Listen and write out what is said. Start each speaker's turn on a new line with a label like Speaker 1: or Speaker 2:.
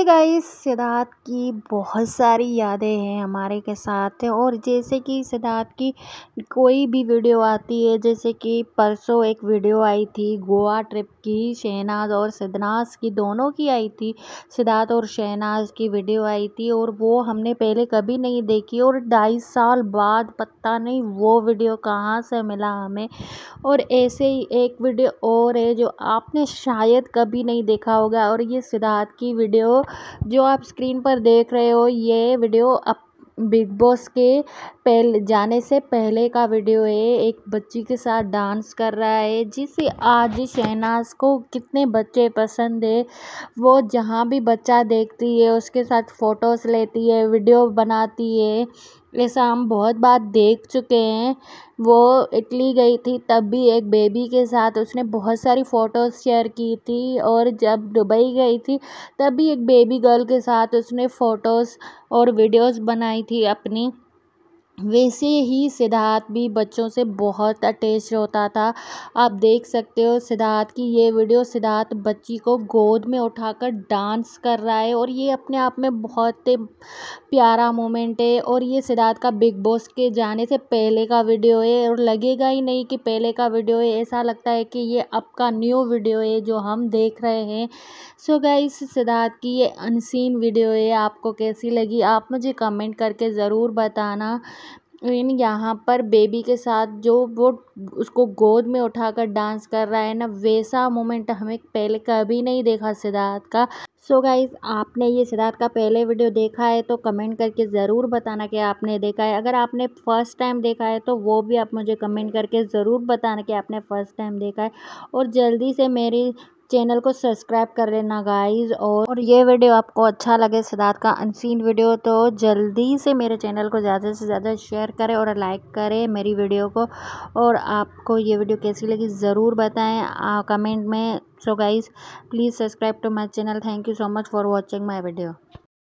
Speaker 1: hey guys Siddharth की बहुत सारी यादें हैं हमारे के साथ और जैसे कि सिद्धार्थ की कोई भी वीडियो आती है जैसे कि परसों एक वीडियो आई थी गोवा ट्रिप की शहनाज और सिद्धनाज की दोनों की आई थी सिद्धार्थ और शहनाज की वीडियो आई थी और वो हमने पहले कभी नहीं देखी और ढाई साल बाद पता नहीं वो वीडियो कहाँ से मिला हमें और ऐसे ही एक वीडियो और है जो आपने शायद कभी नहीं देखा होगा और ये सिद्धार्थ की वीडियो जो आप स्क्रीन पर देख रहे हो ये वीडियो अप बिग बॉस के पहले जाने से पहले का वीडियो है एक बच्ची के साथ डांस कर रहा है जिसे आज शहनाज को कितने बच्चे पसंद है वो जहाँ भी बच्चा देखती है उसके साथ फ़ोटोज़ लेती है वीडियो बनाती है ऐसा हम बहुत बार देख चुके हैं वो इटली गई थी तब भी एक बेबी के साथ उसने बहुत सारी फ़ोटोज़ शेयर की थी और जब दुबई गई थी तब भी एक बेबी गर्ल के साथ उसने फ़ोटोज़ और वीडियोज़ बनाई थी अपनी वैसे ही सिद्धार्थ भी बच्चों से बहुत अटैच होता था आप देख सकते हो सिद्धार्थ की ये वीडियो सिद्धार्थ बच्ची को गोद में उठाकर डांस कर रहा है और ये अपने आप में बहुत प्यारा मोमेंट है और ये सिद्धार्थ का बिग बॉस के जाने से पहले का वीडियो है और लगेगा ही नहीं कि पहले का वीडियो है ऐसा लगता है कि ये अब का न्यू वीडियो है जो हम देख रहे हैं सो गाइस सिद्धार्थ की ये अनसीन वीडियो है आपको कैसी लगी आप मुझे कमेंट करके ज़रूर बताना इन यहाँ पर बेबी के साथ जो वो उसको गोद में उठाकर डांस कर रहा है ना वैसा मोमेंट हमें पहले कभी नहीं देखा सिद्धार्थ का सो so गाइज आपने ये सिद्धार्थ का पहले वीडियो देखा है तो कमेंट करके ज़रूर बताना कि आपने देखा है अगर आपने फ़र्स्ट टाइम देखा है तो वो भी आप मुझे कमेंट करके ज़रूर बताना कि आपने फ़र्स्ट टाइम देखा है और जल्दी से मेरी चैनल को सब्सक्राइब कर लेना गाइज़ और, और ये वीडियो आपको अच्छा लगे सिद्धार्थ का अनसीन वीडियो तो जल्दी से मेरे चैनल को ज़्यादा से ज़्यादा शेयर करें और लाइक करें मेरी वीडियो को और आपको ये वीडियो कैसी लगी ज़रूर बताएं कमेंट में so guys please subscribe to my channel thank you so much for watching my video